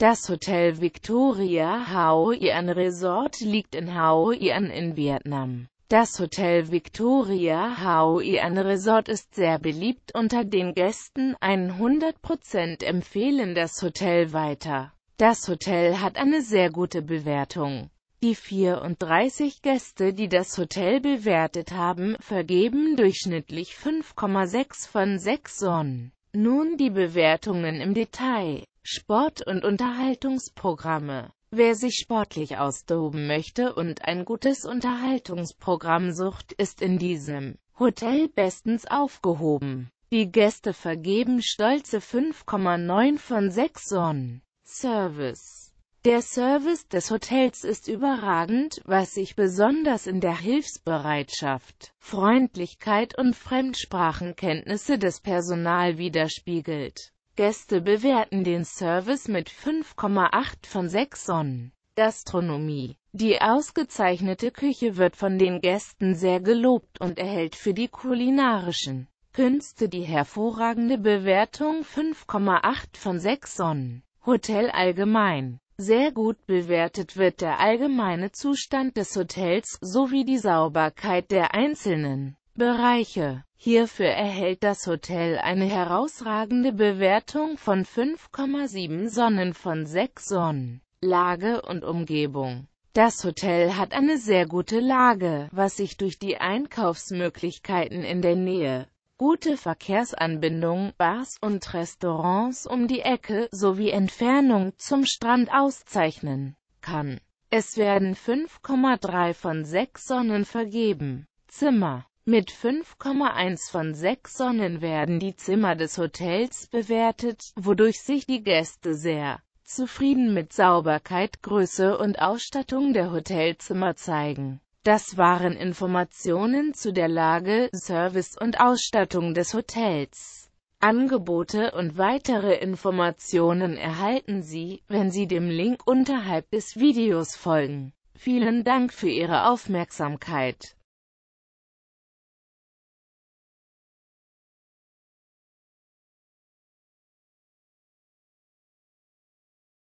Das Hotel Victoria Hau An Resort liegt in Hau An in Vietnam. Das Hotel Victoria Hau An Resort ist sehr beliebt unter den Gästen, 100% empfehlen das Hotel weiter. Das Hotel hat eine sehr gute Bewertung. Die 34 Gäste, die das Hotel bewertet haben, vergeben durchschnittlich 5,6 von 6 Sonnen. Nun die Bewertungen im Detail. Sport- und Unterhaltungsprogramme Wer sich sportlich austoben möchte und ein gutes Unterhaltungsprogramm sucht, ist in diesem Hotel bestens aufgehoben. Die Gäste vergeben stolze 5,9 von 6 Sonnen. Service Der Service des Hotels ist überragend, was sich besonders in der Hilfsbereitschaft, Freundlichkeit und Fremdsprachenkenntnisse des Personal widerspiegelt. Gäste bewerten den Service mit 5,8 von 6 Sonnen. Gastronomie Die ausgezeichnete Küche wird von den Gästen sehr gelobt und erhält für die kulinarischen Künste die hervorragende Bewertung 5,8 von 6 Sonnen. Hotel allgemein sehr gut bewertet wird der allgemeine Zustand des Hotels sowie die Sauberkeit der einzelnen Bereiche. Hierfür erhält das Hotel eine herausragende Bewertung von 5,7 Sonnen von 6 Sonnen. Lage und Umgebung das Hotel hat eine sehr gute Lage, was sich durch die Einkaufsmöglichkeiten in der Nähe, gute Verkehrsanbindung, Bars und Restaurants um die Ecke sowie Entfernung zum Strand auszeichnen kann. Es werden 5,3 von 6 Sonnen vergeben. Zimmer mit 5,1 von 6 Sonnen werden die Zimmer des Hotels bewertet, wodurch sich die Gäste sehr zufrieden mit Sauberkeit, Größe und Ausstattung der Hotelzimmer zeigen. Das waren Informationen zu der Lage, Service und Ausstattung des Hotels. Angebote und weitere Informationen erhalten Sie, wenn Sie dem Link unterhalb des Videos folgen. Vielen Dank für Ihre Aufmerksamkeit.